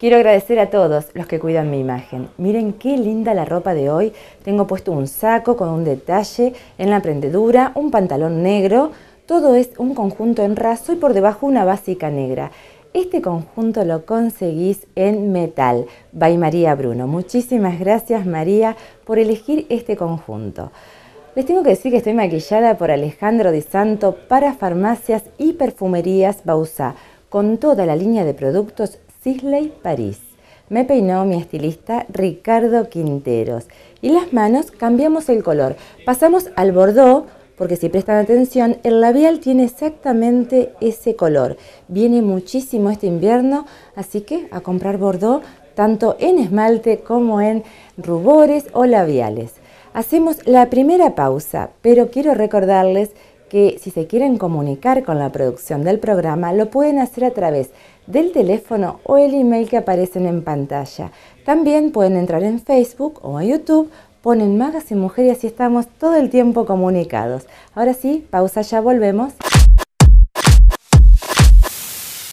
Quiero agradecer a todos los que cuidan mi imagen. Miren qué linda la ropa de hoy. Tengo puesto un saco con un detalle en la prendedura, un pantalón negro. Todo es un conjunto en raso y por debajo una básica negra. Este conjunto lo conseguís en metal, by María Bruno. Muchísimas gracias María por elegir este conjunto. Les tengo que decir que estoy maquillada por Alejandro Di Santo para farmacias y perfumerías Bausa con toda la línea de productos Sisley París. Me peinó mi estilista Ricardo Quinteros. Y las manos cambiamos el color. Pasamos al bordó, porque si prestan atención, el labial tiene exactamente ese color. Viene muchísimo este invierno, así que a comprar bordeaux, tanto en esmalte como en rubores o labiales. Hacemos la primera pausa, pero quiero recordarles que si se quieren comunicar con la producción del programa lo pueden hacer a través del teléfono o el email que aparecen en pantalla. También pueden entrar en Facebook o a YouTube, ponen Magas y Mujer y así estamos todo el tiempo comunicados. Ahora sí, pausa, ya volvemos.